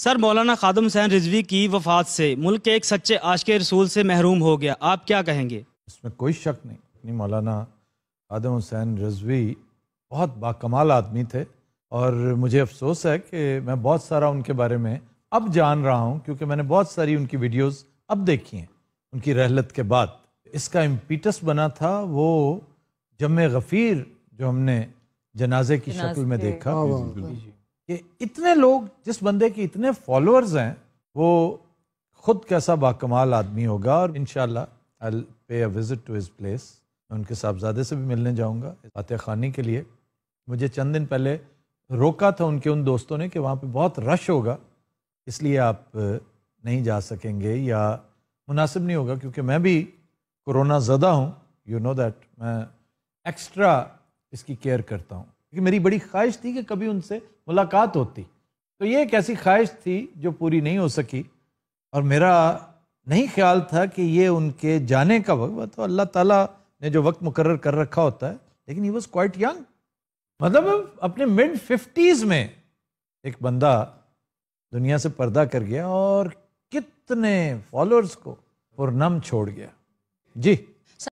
Sir मौलाना खादम हुसैन रिजवी की वफात से मुल्क के एक सच्चे आश के रसूल से महरूम हो गया आप क्या कहेंगे इसमें कोई शक नहीं मौलाना खादम हुसैन रजवी बहुत बाकमाल आदमी थे और मुझे अफसोस है कि मैं बहुत सारा उनके बारे में अब जान रहा हूँ क्योंकि मैंने बहुत सारी उनकी वीडियोस अब देखी हैं उनकी रहलत के बाद इसका इम्पीटस बना था वो जम गफ़ीर जो हमने जनाजे की शक्ल में देखा हाँ, हाँ, हाँ। कि इतने लोग जिस बंदे के इतने फॉलोअर्स हैं वो खुद कैसा बाकमाल आदमी होगा और in I pay a visit to his place मैं उनके साहबजादे से भी मिलने जाऊँगा फातह खानी के लिए मुझे चंद दिन पहले रोका था उनके उन दोस्तों ने कि वहाँ पे बहुत रश होगा इसलिए आप नहीं जा सकेंगे या मुनासिब नहीं होगा क्योंकि मैं भी कोरोना ज़दा हूँ यू नो दैट मैं एक्स्ट्रा इसकी केयर करता हूँ क्योंकि मेरी बड़ी ख्वाहिश थी कि कभी उनसे मुलाकात होती तो ये एक ऐसी ख्वाहिश थी जो पूरी नहीं हो सकी और मेरा नहीं ख्याल था कि ये उनके जाने का वक्त तो अल्लाह ताला ने जो वक्त मुकर कर रखा होता है लेकिन ही वॉज क्वाइट यंग मतलब अपने मिड फिफ्टीज़ में एक बंदा दुनिया से पर्दा कर गया और कितने फॉलोअर्स को पुरनम छोड़ गया जी